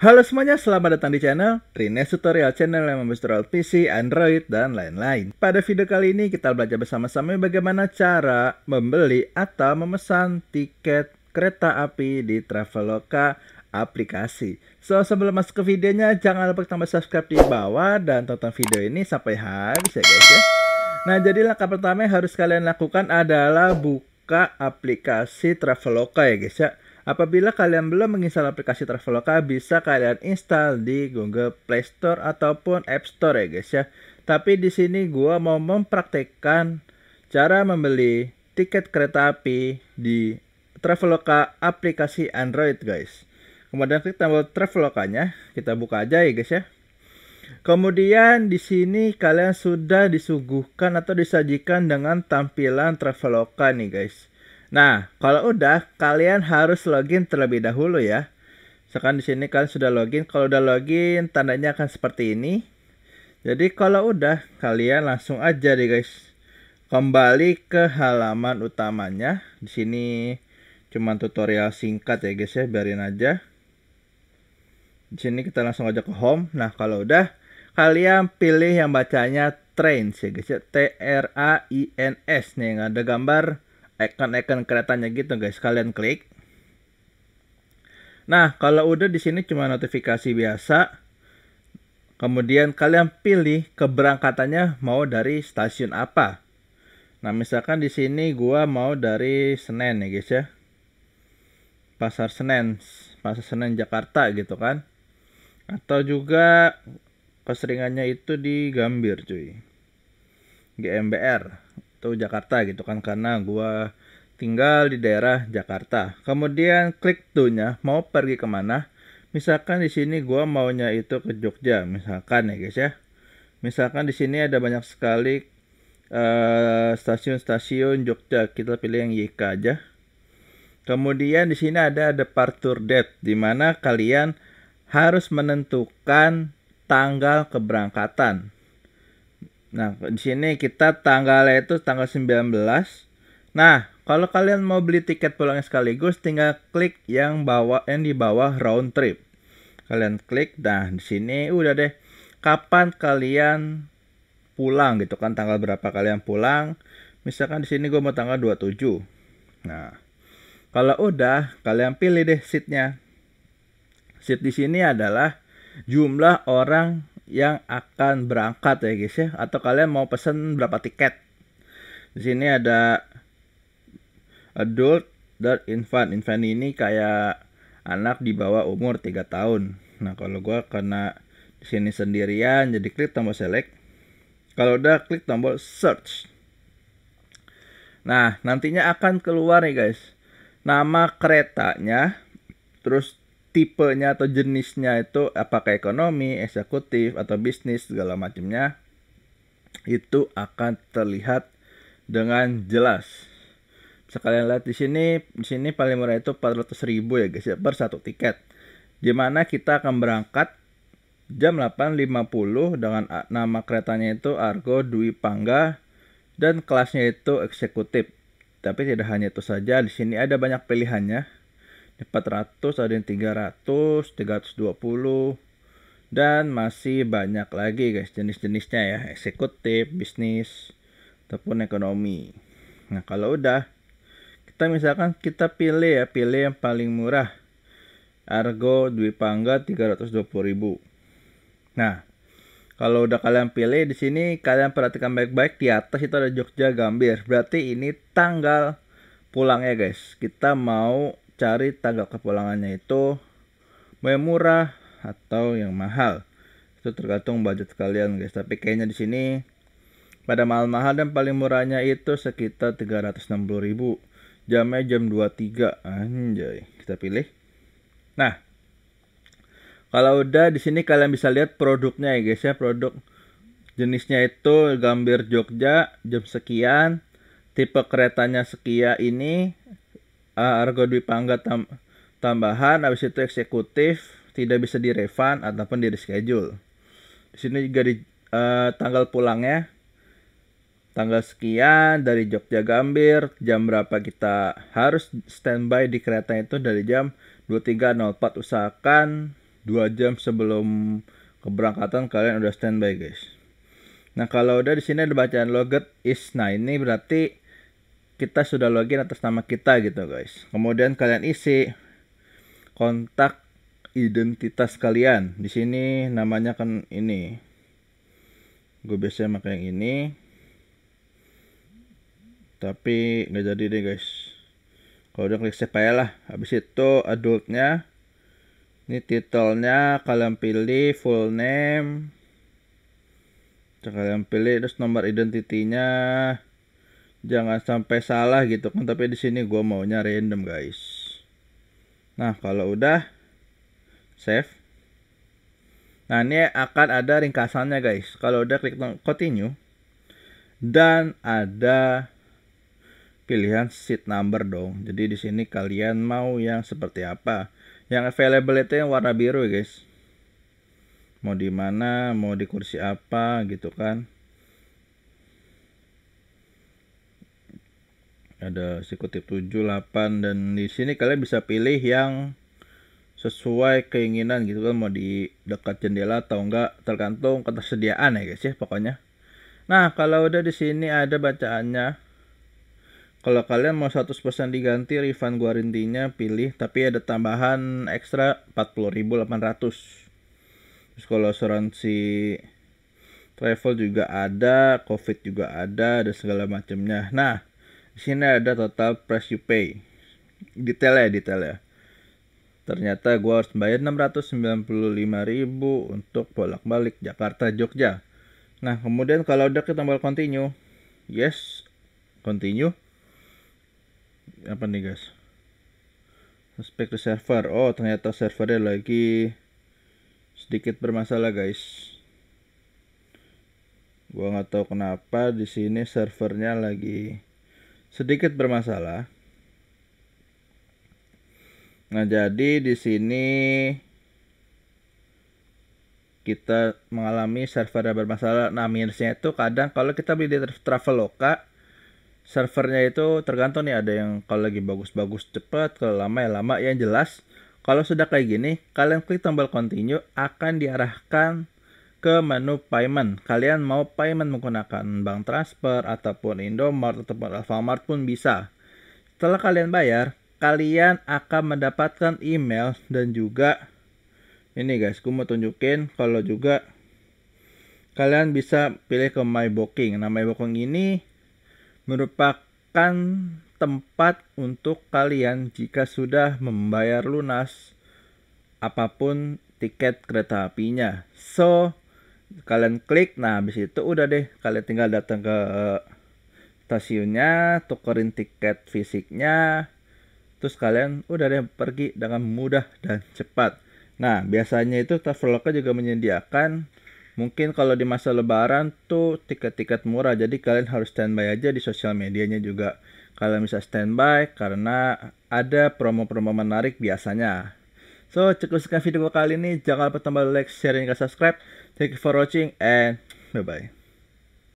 Halo semuanya, selamat datang di channel Rines Tutorial Channel yang membahas tutorial PC, Android, dan lain-lain. Pada video kali ini kita belajar bersama-sama bagaimana cara membeli atau memesan tiket kereta api di Traveloka aplikasi. So, sebelum masuk ke videonya, jangan lupa tambah subscribe di bawah dan tonton video ini sampai habis ya guys ya. Nah, jadi langkah pertama yang harus kalian lakukan adalah buka aplikasi Traveloka ya guys ya. Apabila kalian belum menginstal aplikasi Traveloka, bisa kalian install di Google Play Store ataupun App Store ya guys ya. Tapi di sini gua mau mempraktekkan cara membeli tiket kereta api di Traveloka aplikasi Android guys. Kemudian klik tombol traveloka kita buka aja ya guys ya. Kemudian di sini kalian sudah disuguhkan atau disajikan dengan tampilan Traveloka nih guys. Nah, kalau udah kalian harus login terlebih dahulu ya. Sekarang di sini kalian sudah login. Kalau udah login, tandanya akan seperti ini. Jadi kalau udah, kalian langsung aja deh guys. Kembali ke halaman utamanya. Di sini cuman tutorial singkat ya guys ya, biarin aja. Di sini kita langsung aja ke home. Nah, kalau udah kalian pilih yang bacanya trains ya guys ya. T R A I N S nih yang ada gambar icon-icon keretanya gitu guys kalian klik nah kalau udah di sini cuma notifikasi biasa kemudian kalian pilih keberangkatannya mau dari stasiun apa nah misalkan di sini gua mau dari Senen ya guys ya Pasar Senen Pasar Senen Jakarta gitu kan atau juga keseringannya itu di Gambir cuy GMBR atau Jakarta gitu kan karena gue tinggal di daerah Jakarta. Kemudian klik tuhnya mau pergi kemana. Misalkan di sini gua maunya itu ke Jogja misalkan ya guys ya. Misalkan di sini ada banyak sekali eh, stasiun-stasiun uh, Jogja. Kita pilih yang YK aja. Kemudian di sini ada departure date di mana kalian harus menentukan tanggal keberangkatan. Nah, di sini kita tanggalnya itu tanggal 19. Nah, kalau kalian mau beli tiket pulangnya sekaligus, tinggal klik yang bawah yang di bawah round trip. Kalian klik, nah di sini udah deh. Kapan kalian pulang gitu kan? Tanggal berapa kalian pulang? Misalkan di sini gue mau tanggal 27. Nah, kalau udah kalian pilih deh seatnya. Seat di sini adalah jumlah orang yang akan berangkat ya guys ya atau kalian mau pesen berapa tiket di sini ada adult dan infant infant ini kayak anak di bawah umur 3 tahun nah kalau gue kena di sini sendirian jadi klik tombol select kalau udah klik tombol search nah nantinya akan keluar ya guys nama keretanya terus tipenya atau jenisnya itu apakah ekonomi, eksekutif atau bisnis segala macamnya itu akan terlihat dengan jelas. Sekalian lihat di sini, di sini paling murah itu 400.000 ya guys ya per satu tiket. Di mana kita akan berangkat jam 8.50 dengan nama keretanya itu Argo Dwi Pangga dan kelasnya itu eksekutif. Tapi tidak hanya itu saja, di sini ada banyak pilihannya 400, ada yang 300, 320 dan masih banyak lagi guys jenis-jenisnya ya, eksekutif, bisnis ataupun ekonomi. Nah, kalau udah kita misalkan kita pilih ya, pilih yang paling murah. Argo Dwi Pangga 320.000. Nah, kalau udah kalian pilih di sini kalian perhatikan baik-baik di atas itu ada Jogja Gambir. Berarti ini tanggal pulang ya guys. Kita mau cari tanggal kepulangannya itu mau yang murah atau yang mahal. Itu tergantung budget kalian guys. Tapi kayaknya di sini pada mahal-mahal dan paling murahnya itu sekitar 360 ribu Jamnya jam 23. Anjay, kita pilih. Nah, kalau udah di sini kalian bisa lihat produknya ya guys ya, produk jenisnya itu Gambir Jogja jam sekian, tipe keretanya sekian ini, uh, Argo Dwi Pangga tam tambahan habis itu eksekutif tidak bisa direvan ataupun di reschedule. Di sini juga di uh, tanggal pulangnya tanggal sekian dari Jogja Gambir jam berapa kita harus standby di kereta itu dari jam 23.04 usahakan 2 jam sebelum keberangkatan kalian udah standby guys. Nah kalau udah di sini ada bacaan logat is nah ini berarti kita sudah login atas nama kita gitu guys. Kemudian kalian isi kontak identitas kalian. Di sini namanya kan ini. Gue biasanya pakai yang ini. Tapi nggak jadi deh guys. Kalau udah klik save aja lah. Habis itu adultnya. Ini titelnya kalian pilih full name. kalian pilih terus nomor identitinya jangan sampai salah gitu kan tapi di sini gua maunya random guys nah kalau udah save nah ini akan ada ringkasannya guys kalau udah klik continue dan ada pilihan seat number dong jadi di sini kalian mau yang seperti apa yang available itu yang warna biru guys mau di mana mau di kursi apa gitu kan ada eksekutif 7, 8 dan di sini kalian bisa pilih yang sesuai keinginan gitu kan mau di dekat jendela atau enggak tergantung ketersediaan ya guys ya pokoknya. Nah, kalau udah di sini ada bacaannya. Kalau kalian mau 100% diganti refund guarantinya pilih tapi ada tambahan ekstra 40.800. Terus kalau asuransi travel juga ada, covid juga ada, ada segala macamnya. Nah, sini ada total price you pay. Detail ya, detail ya. Ternyata gue harus bayar 695.000 untuk bolak-balik Jakarta Jogja. Nah, kemudian kalau udah ke tombol continue. Yes, continue. Apa nih guys? Respect the server. Oh, ternyata servernya lagi sedikit bermasalah guys. Gua nggak tahu kenapa di sini servernya lagi sedikit bermasalah. Nah, jadi di sini kita mengalami server yang bermasalah. Nah, minusnya itu kadang kalau kita beli di Traveloka, servernya itu tergantung nih ada yang kalau lagi bagus-bagus cepat, kalau lama ya lama. Yang jelas, kalau sudah kayak gini, kalian klik tombol continue akan diarahkan ke menu payment. Kalian mau payment menggunakan bank transfer ataupun Indomart ataupun Alfamart pun bisa. Setelah kalian bayar, kalian akan mendapatkan email dan juga ini guys, gue mau tunjukin kalau juga kalian bisa pilih ke My Booking. Nah, My Booking ini merupakan tempat untuk kalian jika sudah membayar lunas apapun tiket kereta apinya. So, kalian klik nah habis itu udah deh kalian tinggal datang ke eh, stasiunnya tukerin tiket fisiknya terus kalian udah deh pergi dengan mudah dan cepat nah biasanya itu traveloka juga menyediakan mungkin kalau di masa lebaran tuh tiket-tiket murah jadi kalian harus standby aja di sosial medianya juga kalian bisa standby karena ada promo-promo menarik biasanya so cukup sekian video kali ini jangan lupa tombol like share dan subscribe Thank you for watching and bye bye.